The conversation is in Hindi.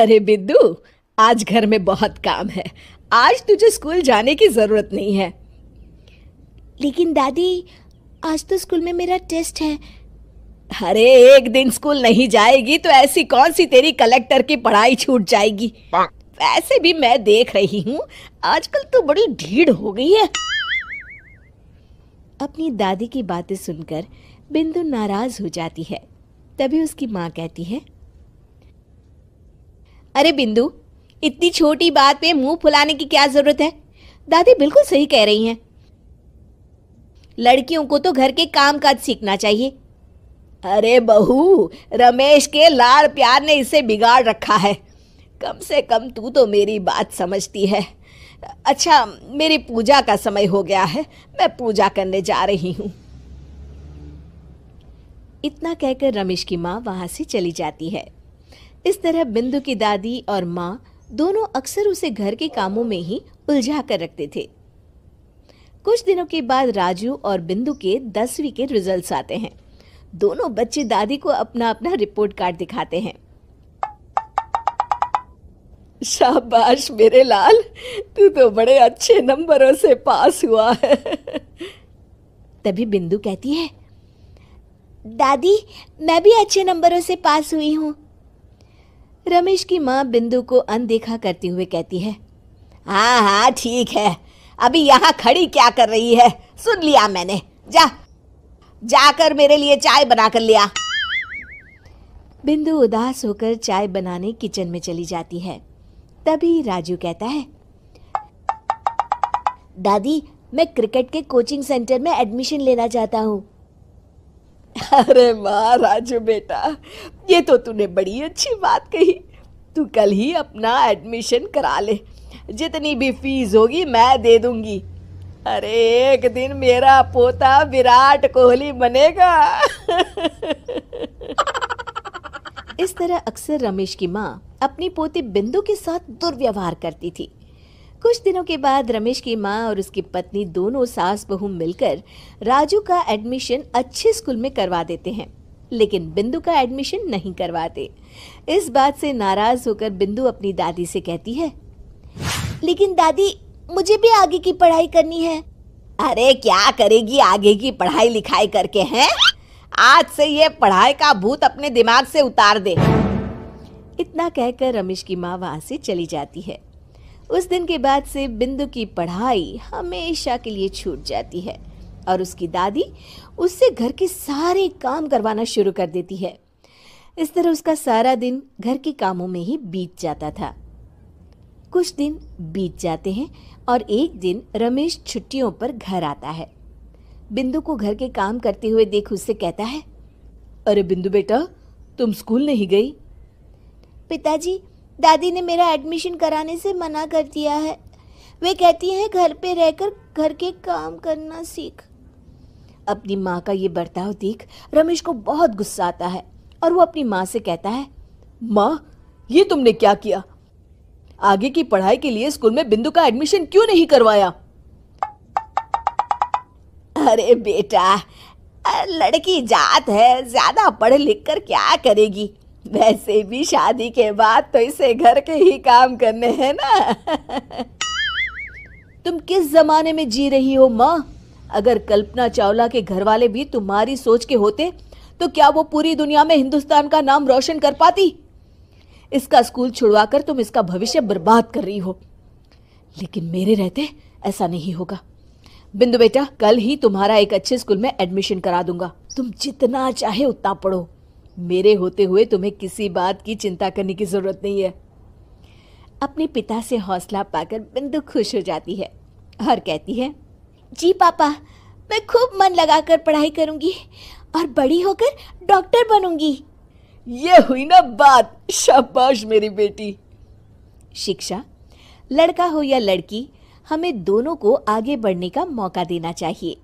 अरे बिद्दू आज घर में बहुत काम है आज तुझे स्कूल जाने की ज़रूरत नहीं है लेकिन दादी आज तो स्कूल में मेरा टेस्ट है अरे एक दिन स्कूल नहीं जाएगी तो ऐसी कौन सी तेरी कलेक्टर की पढ़ाई छूट जाएगी वैसे भी मैं देख रही हूँ आजकल तो बड़ी भीड़ हो गई है अपनी दादी की बातें सुनकर बिंदु नाराज हो जाती है तभी उसकी माँ कहती है अरे बिंदु इतनी छोटी बात पे मुंह फुलाने की क्या जरूरत है दादी बिल्कुल सही कह रही हैं लड़कियों को तो घर के काम काज सीखना चाहिए अरे बहू रमेश के लाड़ प्यार ने इसे बिगाड़ रखा है कम से कम तू तो मेरी बात समझती है अच्छा मेरी पूजा का समय हो गया है मैं पूजा करने जा रही हूँ इतना कहकर रमेश की माँ वहां से चली जाती है इस तरह बिंदु की दादी और माँ दोनों अक्सर उसे घर के कामों में ही उलझा कर रखते थे कुछ दिनों के बाद राजू और बिंदु के दसवीं के रिजल्ट्स आते हैं दोनों बच्चे दादी को अपना अपना रिपोर्ट कार्ड दिखाते हैं शाबाश मेरे लाल तू तो बड़े अच्छे नंबरों से पास हुआ है तभी बिंदु कहती है दादी मैं भी अच्छे नंबरों से पास हुई हूँ रमेश की माँ बिंदु को अनदेखा करते हुए कहती है हाँ हाँ ठीक है अभी यहाँ खड़ी क्या कर रही है सुन लिया मैंने जा जाकर मेरे लिए चाय बना कर लिया बिंदु उदास होकर चाय बनाने किचन में चली जाती है तभी राजू कहता है दादी मैं क्रिकेट के कोचिंग सेंटर में एडमिशन लेना चाहता हूँ अरे माँ राजू बेटा ये तो तूने बड़ी अच्छी बात कही तू कल ही अपना एडमिशन करा ले जितनी भी फीस होगी मैं दे दूंगी अरे एक दिन मेरा पोता विराट कोहली बनेगा इस तरह अक्सर रमेश की माँ अपनी पोती बिंदु के साथ दुर्व्यवहार करती थी कुछ दिनों के बाद रमेश की माँ और उसकी पत्नी दोनों सास बहू मिलकर राजू का एडमिशन अच्छे स्कूल में करवा देते हैं लेकिन बिंदु का एडमिशन नहीं करवाते इस बात से नाराज होकर बिंदु अपनी दादी से कहती है लेकिन दादी मुझे भी आगे की पढ़ाई करनी है अरे क्या करेगी आगे की पढ़ाई लिखाई करके हैं आज से ये पढ़ाई का भूत अपने दिमाग से उतार दे इतना कहकर रमेश की माँ वहां से चली जाती है उस दिन के बाद से बिंदु की पढ़ाई हमेशा के लिए छूट जाती है और उसकी दादी उससे घर के सारे काम करवाना शुरू कर देती है इस तरह उसका सारा दिन घर के कामों में ही बीत जाता था कुछ दिन बीत जाते हैं और एक दिन रमेश छुट्टियों पर घर आता है बिंदु को घर के काम करते हुए देख उससे कहता है अरे बिंदु बेटा तुम स्कूल नहीं गई पिताजी दादी ने मेरा एडमिशन कराने से मना कर दिया है वे कहती हैं घर पे रहकर घर के काम करना सीख अपनी माँ का ये बर्ताव देख रमेश को बहुत गुस्सा आता है और वो अपनी माँ से कहता है माँ ये तुमने क्या किया आगे की पढ़ाई के लिए स्कूल में बिंदु का एडमिशन क्यों नहीं करवाया अरे बेटा लड़की जात है ज्यादा पढ़ लिख कर क्या करेगी वैसे भी शादी के बाद तो इसे घर के ही काम करने हैं ना तुम किस जमाने में जी रही हो माँ अगर कल्पना चावला के घर वाले भी तुम्हारी सोच के होते तो क्या वो पूरी दुनिया में हिंदुस्तान का नाम रोशन कर पाती इसका स्कूल छुड़वा कर तुम इसका भविष्य बर्बाद कर रही हो लेकिन मेरे रहते ऐसा नहीं होगा बिंदु बेटा कल ही तुम्हारा एक अच्छे स्कूल में एडमिशन करा दूंगा तुम जितना चाहे उतना पढ़ो मेरे होते हुए तुम्हें किसी बात की चिंता करने की ज़रूरत नहीं है अपने पिता से हौसला पाकर बिंदु खुश हो जाती है और कहती है जी पापा मैं खूब मन लगाकर पढ़ाई करूंगी और बड़ी होकर डॉक्टर बनूंगी ये हुई ना बात शाबाश मेरी बेटी शिक्षा लड़का हो या लड़की हमें दोनों को आगे बढ़ने का मौका देना चाहिए